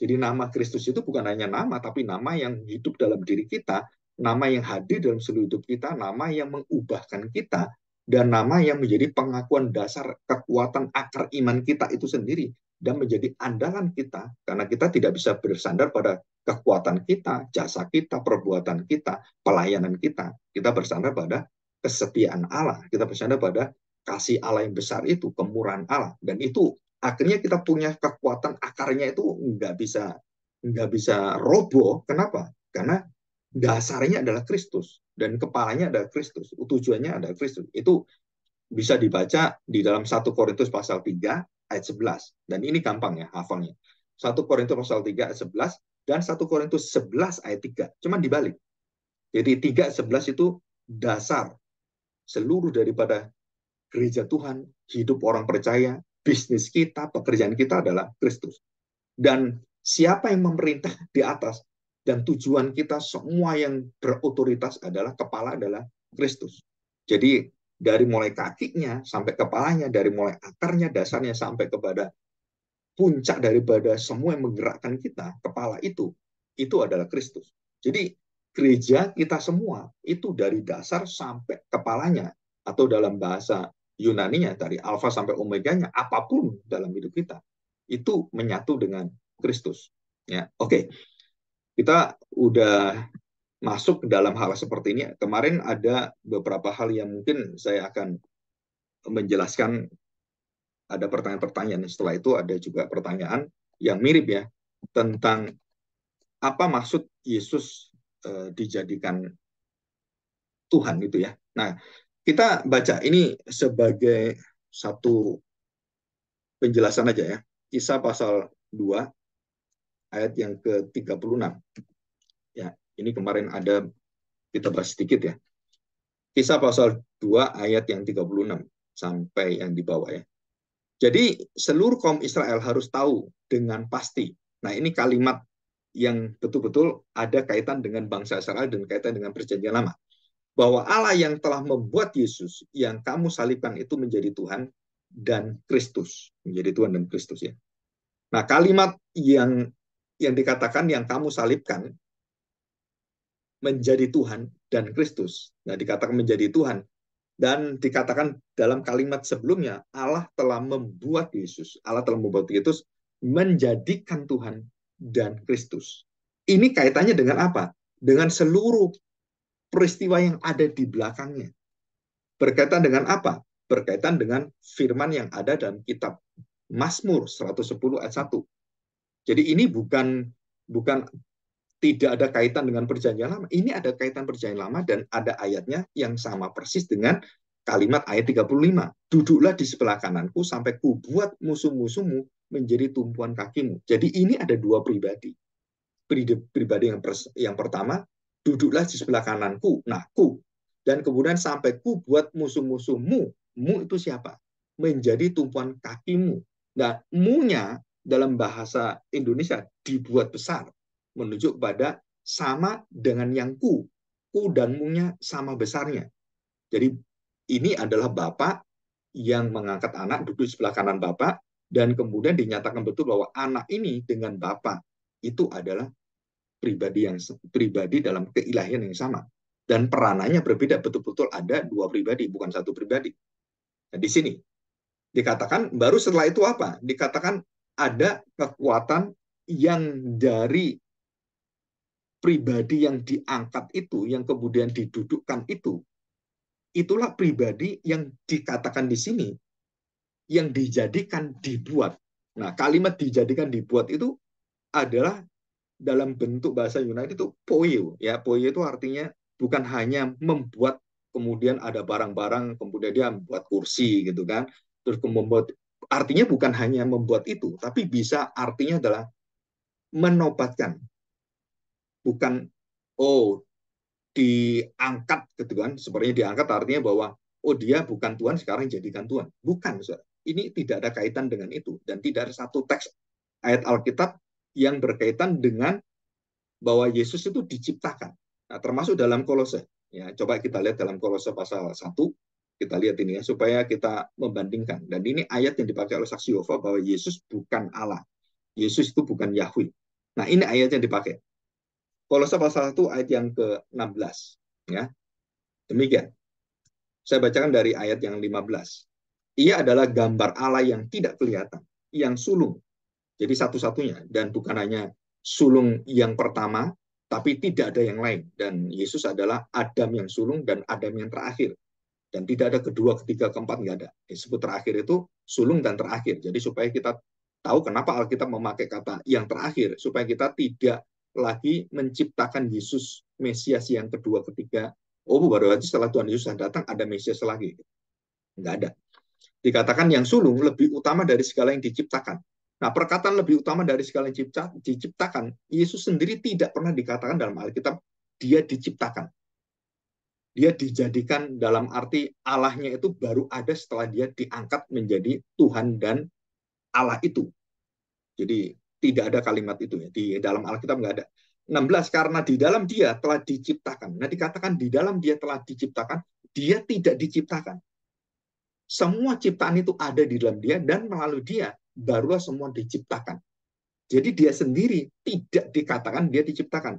Jadi nama Kristus itu bukan hanya nama, tapi nama yang hidup dalam diri kita, nama yang hadir dalam seluruh hidup kita, nama yang mengubahkan kita, dan nama yang menjadi pengakuan dasar kekuatan akar iman kita itu sendiri dan menjadi andalan kita karena kita tidak bisa bersandar pada kekuatan kita, jasa kita, perbuatan kita, pelayanan kita. Kita bersandar pada kesetiaan Allah, kita bersandar pada kasih Allah yang besar itu, kemurahan Allah. Dan itu akhirnya kita punya kekuatan akarnya itu nggak bisa nggak bisa roboh. Kenapa? Karena dasarnya adalah Kristus dan kepalanya adalah Kristus. Tujuannya adalah Kristus. Itu bisa dibaca di dalam 1 Korintus pasal 3 ayat 11. Dan ini gampang ya hafalnya. 1 Korintus pasal 3 ayat 11 dan 1 Korintus 11 ayat 3. Cuman dibalik. Jadi 3 11 itu dasar seluruh daripada gereja Tuhan, hidup orang percaya, bisnis kita, pekerjaan kita adalah Kristus. Dan siapa yang memerintah di atas dan tujuan kita semua yang berotoritas adalah kepala adalah Kristus. Jadi dari mulai kakinya sampai kepalanya, dari mulai akarnya, dasarnya sampai kepada puncak daripada semua yang menggerakkan kita, kepala itu, itu adalah Kristus. Jadi gereja kita semua itu dari dasar sampai kepalanya atau dalam bahasa Yunaninya dari alfa sampai omeganya apapun dalam hidup kita itu menyatu dengan Kristus ya oke okay. kita udah masuk ke dalam hal seperti ini kemarin ada beberapa hal yang mungkin saya akan menjelaskan ada pertanyaan-pertanyaan setelah itu ada juga pertanyaan yang mirip ya tentang apa maksud Yesus eh, dijadikan Tuhan itu ya nah kita baca ini sebagai satu penjelasan aja ya. Kisah pasal 2 ayat yang ke-36. Ya, ini kemarin ada kita bahas sedikit ya. Kisah pasal 2 ayat yang 36 sampai yang di bawah ya. Jadi seluruh kaum Israel harus tahu dengan pasti. Nah, ini kalimat yang betul-betul ada kaitan dengan bangsa Israel dan kaitan dengan perjanjian lama bahwa Allah yang telah membuat Yesus yang kamu salibkan itu menjadi Tuhan dan Kristus, menjadi Tuhan dan Kristus ya. Nah, kalimat yang yang dikatakan yang kamu salibkan menjadi Tuhan dan Kristus. Nah, dikatakan menjadi Tuhan dan dikatakan dalam kalimat sebelumnya Allah telah membuat Yesus, Allah telah membuat Yesus menjadikan Tuhan dan Kristus. Ini kaitannya dengan apa? Dengan seluruh peristiwa yang ada di belakangnya. Berkaitan dengan apa? Berkaitan dengan firman yang ada dalam kitab Mazmur 110 ayat 1. Jadi ini bukan bukan tidak ada kaitan dengan perjanjian lama. Ini ada kaitan perjanjian lama dan ada ayatnya yang sama persis dengan kalimat ayat 35. Duduklah di sebelah kananku sampai kubuat musuh-musuhmu menjadi tumpuan kakimu. Jadi ini ada dua pribadi. Pribadi yang, yang pertama duduklah di sebelah kananku, nah ku Dan kemudian sampai ku buat musuh-musuhmu. Mu itu siapa? Menjadi tumpuan kakimu. Dan nah, munya dalam bahasa Indonesia dibuat besar. Menunjuk pada sama dengan yang ku. Ku dan munya sama besarnya. Jadi ini adalah Bapak yang mengangkat anak duduk di sebelah kanan Bapak. Dan kemudian dinyatakan betul bahwa anak ini dengan Bapak itu adalah pribadi yang pribadi dalam keilahian yang sama dan peranannya berbeda betul-betul ada dua pribadi bukan satu pribadi. Nah, di sini dikatakan baru setelah itu apa? Dikatakan ada kekuatan yang dari pribadi yang diangkat itu, yang kemudian didudukkan itu, itulah pribadi yang dikatakan di sini, yang dijadikan dibuat. Nah, kalimat dijadikan dibuat itu adalah dalam bentuk bahasa Yunani itu poio ya poio itu artinya bukan hanya membuat kemudian ada barang-barang kemudian dia membuat kursi gitu kan terus membuat artinya bukan hanya membuat itu tapi bisa artinya adalah menobatkan bukan oh diangkat gitu kan sebenarnya diangkat artinya bahwa oh dia bukan Tuhan sekarang jadikan Tuhan bukan ini tidak ada kaitan dengan itu dan tidak ada satu teks ayat Alkitab yang berkaitan dengan bahwa Yesus itu diciptakan. Nah, termasuk dalam Kolose. Ya, coba kita lihat dalam Kolose pasal 1, kita lihat ini ya supaya kita membandingkan. Dan ini ayat yang dipakai oleh saksi Yehova bahwa Yesus bukan Allah. Yesus itu bukan Yahweh. Nah, ini ayat yang dipakai. Kolose pasal 1 ayat yang ke-16 ya. Demikian. Saya bacakan dari ayat yang 15. Ia adalah gambar Allah yang tidak kelihatan, yang sulung, jadi satu-satunya dan bukan hanya sulung yang pertama, tapi tidak ada yang lain. Dan Yesus adalah Adam yang sulung dan Adam yang terakhir. Dan tidak ada kedua, ketiga, keempat, nggak ada. Disebut terakhir itu sulung dan terakhir. Jadi supaya kita tahu kenapa Alkitab memakai kata yang terakhir. Supaya kita tidak lagi menciptakan Yesus Mesias yang kedua, ketiga. Oh, baru aja setelah Tuhan Yesus datang ada Mesias lagi. Nggak ada. Dikatakan yang sulung lebih utama dari segala yang diciptakan Nah, perkataan lebih utama dari segala yang diciptakan, Yesus sendiri tidak pernah dikatakan dalam Alkitab, dia diciptakan. Dia dijadikan dalam arti Allahnya itu baru ada setelah dia diangkat menjadi Tuhan dan Allah itu. Jadi tidak ada kalimat itu ya. di dalam Alkitab nggak ada. 16 karena di dalam dia telah diciptakan. Nah, dikatakan di dalam dia telah diciptakan, dia tidak diciptakan. Semua ciptaan itu ada di dalam dia dan melalui dia barulah semua diciptakan. Jadi dia sendiri tidak dikatakan dia diciptakan.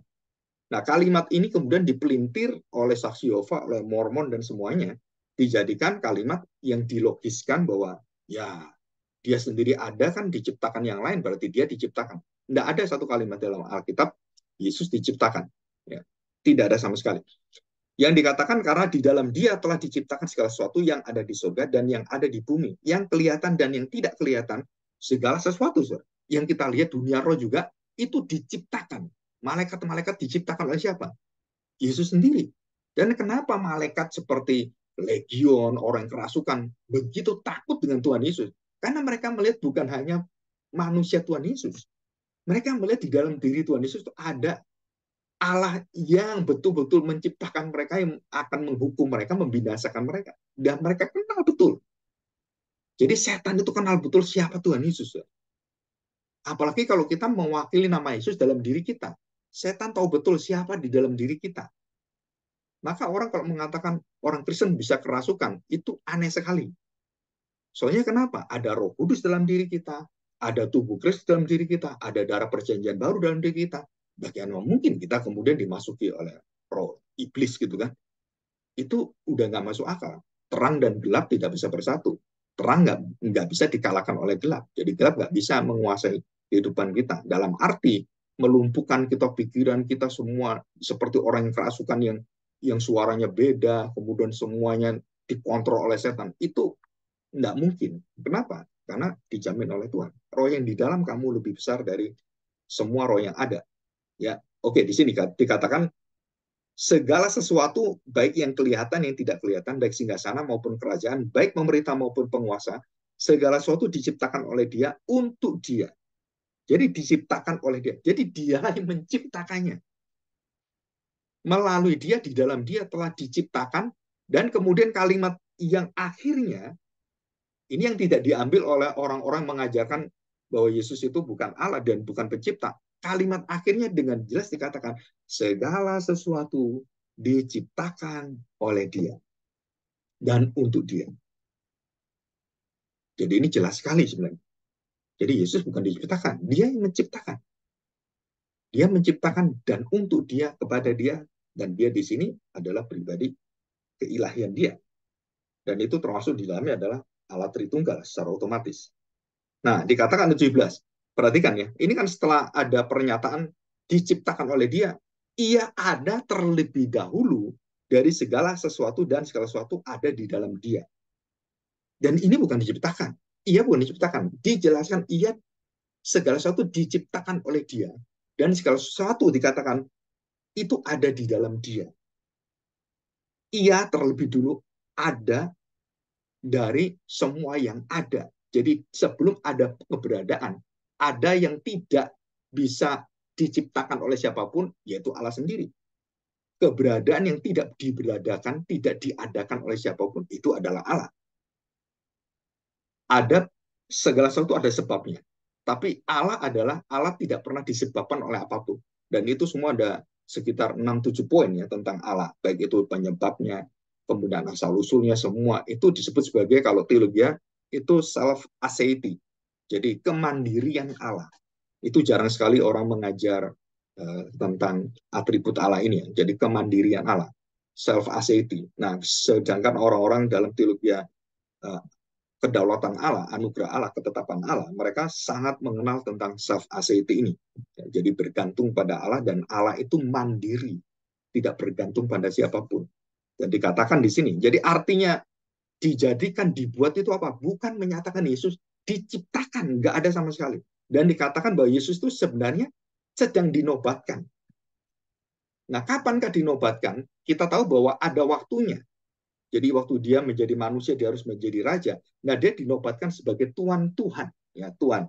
Nah kalimat ini kemudian dipelintir oleh saksi Yova, oleh Mormon dan semuanya. Dijadikan kalimat yang dilogiskan bahwa ya dia sendiri ada kan diciptakan yang lain berarti dia diciptakan. Tidak ada satu kalimat dalam Alkitab Yesus diciptakan. Ya, tidak ada sama sekali. Yang dikatakan karena di dalam dia telah diciptakan segala sesuatu yang ada di surga dan yang ada di bumi, yang kelihatan dan yang tidak kelihatan, segala sesuatu sir. yang kita lihat dunia roh juga itu diciptakan malaikat-malaikat diciptakan oleh siapa Yesus sendiri dan kenapa malaikat seperti legion orang kerasukan begitu takut dengan Tuhan Yesus karena mereka melihat bukan hanya manusia Tuhan Yesus mereka melihat di dalam diri Tuhan Yesus itu ada Allah yang betul-betul menciptakan mereka yang akan menghukum mereka, membinasakan mereka. Dan mereka kenal betul jadi setan itu kenal betul siapa Tuhan Yesus. Apalagi kalau kita mewakili nama Yesus dalam diri kita. Setan tahu betul siapa di dalam diri kita. Maka orang kalau mengatakan orang Kristen bisa kerasukan, itu aneh sekali. Soalnya kenapa? Ada roh kudus dalam diri kita, ada tubuh Kristus dalam diri kita, ada darah perjanjian baru dalam diri kita. Bagaimana mungkin kita kemudian dimasuki oleh roh iblis gitu kan? Itu udah nggak masuk akal. Terang dan gelap tidak bisa bersatu terang nggak nggak bisa dikalahkan oleh gelap. Jadi gelap nggak bisa menguasai kehidupan kita. Dalam arti melumpuhkan kita pikiran kita semua seperti orang yang kerasukan yang yang suaranya beda, kemudian semuanya dikontrol oleh setan. Itu nggak mungkin. Kenapa? Karena dijamin oleh Tuhan. Roh yang di dalam kamu lebih besar dari semua roh yang ada. Ya, oke di sini dikatakan segala sesuatu baik yang kelihatan yang tidak kelihatan baik singgah sana maupun kerajaan baik pemerintah maupun penguasa segala sesuatu diciptakan oleh dia untuk dia jadi diciptakan oleh dia jadi dia yang menciptakannya melalui dia di dalam dia telah diciptakan dan kemudian kalimat yang akhirnya ini yang tidak diambil oleh orang-orang mengajarkan bahwa Yesus itu bukan Allah dan bukan pencipta kalimat akhirnya dengan jelas dikatakan segala sesuatu diciptakan oleh Dia dan untuk Dia. Jadi ini jelas sekali sebenarnya. Jadi Yesus bukan diciptakan, Dia yang menciptakan. Dia menciptakan dan untuk Dia kepada Dia dan Dia di sini adalah pribadi keilahian Dia. Dan itu termasuk di dalamnya adalah alat Tritunggal secara otomatis. Nah, dikatakan 17, Perhatikan ya, ini kan setelah ada pernyataan diciptakan oleh dia, ia ada terlebih dahulu dari segala sesuatu dan segala sesuatu ada di dalam dia. Dan ini bukan diciptakan. Ia bukan diciptakan. Dijelaskan ia segala sesuatu diciptakan oleh dia. Dan segala sesuatu dikatakan itu ada di dalam dia. Ia terlebih dulu ada dari semua yang ada. Jadi sebelum ada keberadaan, ada yang tidak bisa diciptakan oleh siapapun, yaitu Allah sendiri. Keberadaan yang tidak diberadakan, tidak diadakan oleh siapapun, itu adalah Allah. Ada segala sesuatu ada sebabnya. Tapi Allah adalah Allah tidak pernah disebabkan oleh apapun. Dan itu semua ada sekitar 6-7 poin ya tentang Allah. Baik itu penyebabnya, kemudian asal-usulnya, semua. Itu disebut sebagai kalau teologi itu self-aseity jadi kemandirian Allah. Itu jarang sekali orang mengajar uh, tentang atribut Allah ini. Ya. Jadi kemandirian Allah, self aseity. Nah, sedangkan orang-orang dalam teologi uh, kedaulatan Allah, anugerah Allah, ketetapan Allah, mereka sangat mengenal tentang self aseity ini. Ya, jadi bergantung pada Allah dan Allah itu mandiri, tidak bergantung pada siapapun. Dan dikatakan di sini. Jadi artinya dijadikan dibuat itu apa? Bukan menyatakan Yesus diciptakan, nggak ada sama sekali. Dan dikatakan bahwa Yesus itu sebenarnya sedang dinobatkan. Nah, kapankah dinobatkan? Kita tahu bahwa ada waktunya. Jadi waktu dia menjadi manusia, dia harus menjadi raja. Nah, dia dinobatkan sebagai Tuhan Tuhan, ya Tuhan.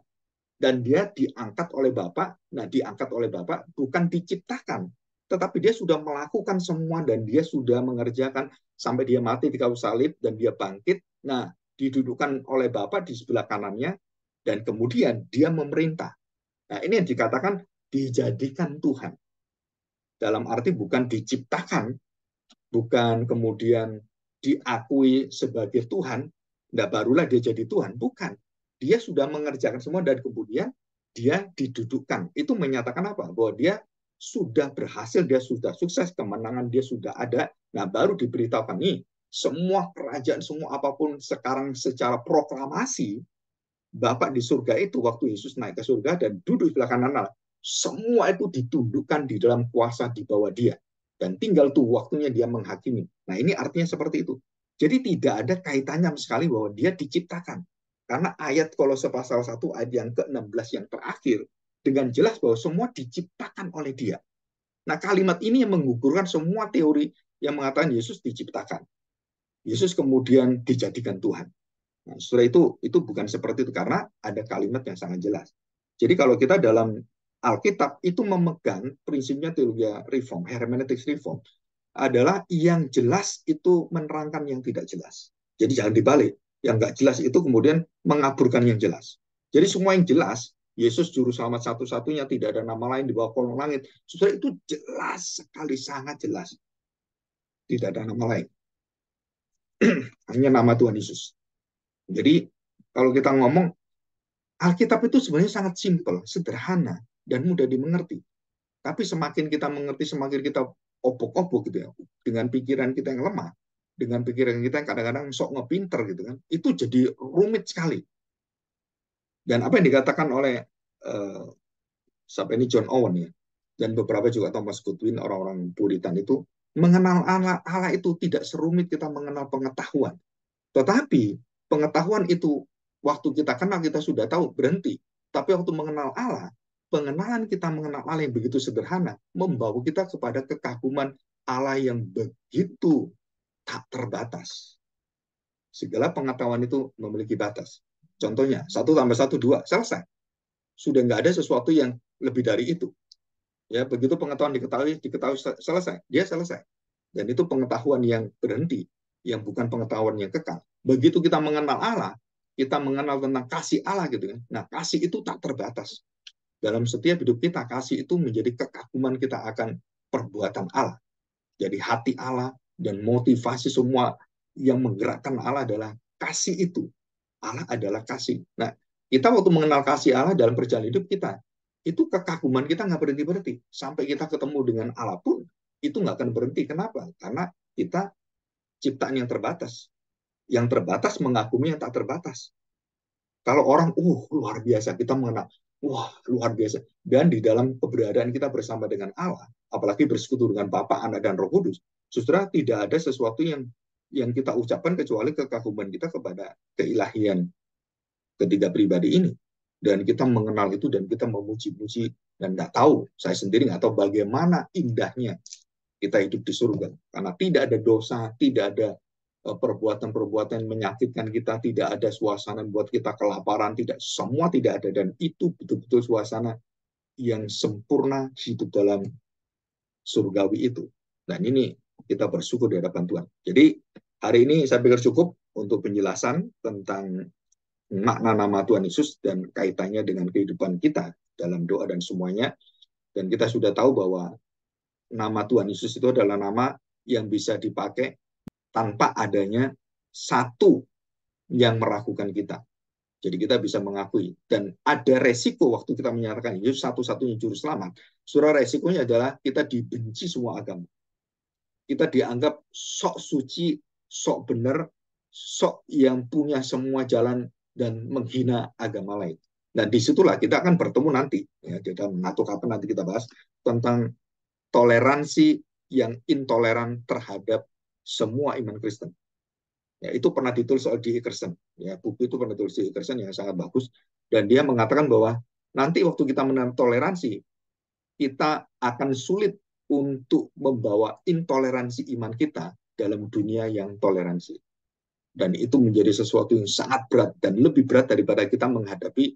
Dan dia diangkat oleh Bapak. Nah, diangkat oleh Bapak bukan diciptakan, tetapi dia sudah melakukan semua dan dia sudah mengerjakan sampai dia mati di kayu salib dan dia bangkit. Nah, didudukkan oleh bapak di sebelah kanannya dan kemudian dia memerintah. Nah, ini yang dikatakan dijadikan Tuhan. Dalam arti bukan diciptakan, bukan kemudian diakui sebagai Tuhan, nah barulah dia jadi Tuhan, bukan. Dia sudah mengerjakan semua dan kemudian dia didudukkan. Itu menyatakan apa? Bahwa dia sudah berhasil, dia sudah sukses, kemenangan dia sudah ada. Nah, baru diberitahukan nih, semua kerajaan, semua apapun sekarang secara proklamasi, Bapak di surga itu waktu Yesus naik ke surga dan duduk di belakang anak, semua itu ditundukkan di dalam kuasa di bawah dia. Dan tinggal tuh waktunya dia menghakimi. Nah ini artinya seperti itu. Jadi tidak ada kaitannya sekali bahwa dia diciptakan. Karena ayat kalau pasal 1 ayat yang ke-16 yang terakhir dengan jelas bahwa semua diciptakan oleh dia. Nah kalimat ini yang mengukurkan semua teori yang mengatakan Yesus diciptakan. Yesus kemudian dijadikan Tuhan. Nah, setelah itu itu bukan seperti itu karena ada kalimat yang sangat jelas. Jadi kalau kita dalam Alkitab itu memegang prinsipnya teologi reform, hermeneutics reform adalah yang jelas itu menerangkan yang tidak jelas. Jadi jangan dibalik, yang nggak jelas itu kemudian mengaburkan yang jelas. Jadi semua yang jelas, Yesus juru selamat satu-satunya, tidak ada nama lain di bawah kolong langit. Setelah itu jelas sekali, sangat jelas. Tidak ada nama lain. hanya nama Tuhan Yesus. Jadi kalau kita ngomong Alkitab itu sebenarnya sangat simpel, sederhana dan mudah dimengerti. Tapi semakin kita mengerti, semakin kita obok-obok gitu ya, dengan pikiran kita yang lemah, dengan pikiran kita yang kadang-kadang sok ngepinter gitu kan, itu jadi rumit sekali. Dan apa yang dikatakan oleh uh, ini John Owen ya, dan beberapa juga Thomas Goodwin, orang-orang Puritan itu, mengenal Allah, Allah itu tidak serumit kita mengenal pengetahuan. Tetapi pengetahuan itu waktu kita kenal kita sudah tahu berhenti. Tapi waktu mengenal Allah, pengenalan kita mengenal Allah yang begitu sederhana membawa kita kepada kekaguman Allah yang begitu tak terbatas. Segala pengetahuan itu memiliki batas. Contohnya, satu tambah satu, dua, selesai. Sudah nggak ada sesuatu yang lebih dari itu ya begitu pengetahuan diketahui diketahui selesai dia selesai dan itu pengetahuan yang berhenti yang bukan pengetahuan yang kekal begitu kita mengenal Allah kita mengenal tentang kasih Allah gitu kan nah kasih itu tak terbatas dalam setiap hidup kita kasih itu menjadi kekaguman kita akan perbuatan Allah jadi hati Allah dan motivasi semua yang menggerakkan Allah adalah kasih itu Allah adalah kasih nah kita waktu mengenal kasih Allah dalam perjalanan hidup kita itu kekaguman kita nggak berhenti berhenti sampai kita ketemu dengan Allah pun itu nggak akan berhenti kenapa karena kita ciptaan yang terbatas yang terbatas mengagumi yang tak terbatas kalau orang uh luar biasa kita mengenal wah luar biasa dan di dalam keberadaan kita bersama dengan Allah apalagi bersekutu dengan Bapa Anak dan Roh Kudus justru tidak ada sesuatu yang yang kita ucapkan kecuali kekaguman kita kepada keilahian ketiga pribadi ini dan kita mengenal itu dan kita memuji-muji dan nggak tahu saya sendiri nggak tahu bagaimana indahnya kita hidup di surga karena tidak ada dosa tidak ada eh, perbuatan-perbuatan menyakitkan kita tidak ada suasana buat kita kelaparan tidak semua tidak ada dan itu betul-betul suasana yang sempurna hidup dalam surgawi itu dan ini kita bersyukur di hadapan Tuhan jadi hari ini saya pikir cukup untuk penjelasan tentang makna nama Tuhan Yesus dan kaitannya dengan kehidupan kita dalam doa dan semuanya. Dan kita sudah tahu bahwa nama Tuhan Yesus itu adalah nama yang bisa dipakai tanpa adanya satu yang meragukan kita. Jadi kita bisa mengakui. Dan ada resiko waktu kita menyatakan Yesus satu-satunya juru selamat. Surah resikonya adalah kita dibenci semua agama. Kita dianggap sok suci, sok benar, sok yang punya semua jalan dan menghina agama lain. Dan disitulah kita akan bertemu nanti ya, di dalam NATO kapan nanti kita bahas tentang toleransi yang intoleran terhadap semua iman Kristen. Ya, itu pernah ditulis oleh D.E. Kersen. Ya, buku itu pernah ditulis D.E. Kersen yang sangat bagus. Dan dia mengatakan bahwa nanti waktu kita menang toleransi, kita akan sulit untuk membawa intoleransi iman kita dalam dunia yang toleransi dan itu menjadi sesuatu yang sangat berat dan lebih berat daripada kita menghadapi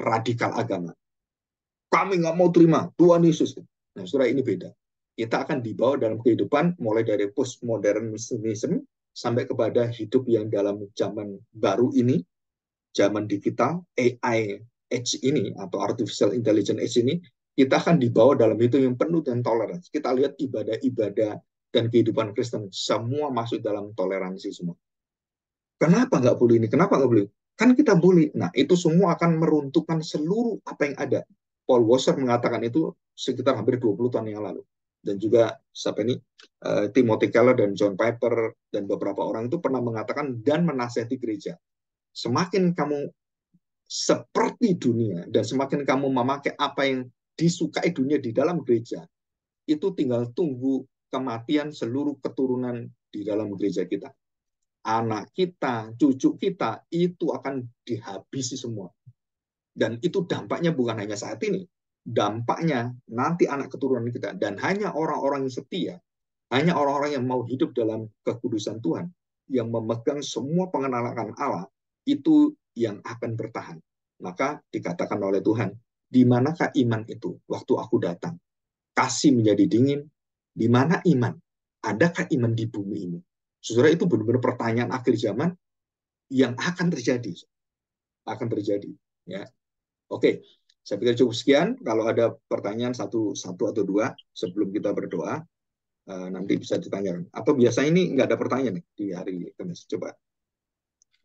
radikal agama. Kami nggak mau terima Tuhan Yesus. Nah, surah ini beda. Kita akan dibawa dalam kehidupan mulai dari postmodernisme sampai kepada hidup yang dalam zaman baru ini, zaman digital, AI age ini atau artificial intelligence age ini, kita akan dibawa dalam itu yang penuh dan toleransi. Kita lihat ibadah-ibadah dan kehidupan Kristen semua masuk dalam toleransi semua. Kenapa nggak boleh ini? Kenapa nggak boleh? Kan kita boleh. Nah, itu semua akan meruntuhkan seluruh apa yang ada. Paul Washer mengatakan itu sekitar hampir 20 tahun yang lalu. Dan juga siapa ini? Eh, Timothy Keller dan John Piper dan beberapa orang itu pernah mengatakan dan menasihati gereja. Semakin kamu seperti dunia dan semakin kamu memakai apa yang disukai dunia di dalam gereja, itu tinggal tunggu kematian seluruh keturunan di dalam gereja kita anak kita, cucu kita, itu akan dihabisi semua. Dan itu dampaknya bukan hanya saat ini, dampaknya nanti anak keturunan kita. Dan hanya orang-orang yang setia, hanya orang-orang yang mau hidup dalam kekudusan Tuhan, yang memegang semua pengenalan Allah, itu yang akan bertahan. Maka dikatakan oleh Tuhan, di manakah iman itu waktu aku datang? Kasih menjadi dingin, di mana iman? Adakah iman di bumi ini? Saudara itu benar-benar pertanyaan akhir zaman yang akan terjadi. Akan terjadi, ya. Oke, saya pikir cukup sekian. Kalau ada pertanyaan satu, satu atau dua sebelum kita berdoa, eh, nanti bisa ditanyakan. Atau biasa ini nggak ada pertanyaan di hari ini? Coba.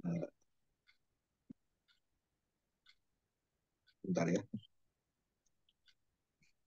Eh. Bentar ya.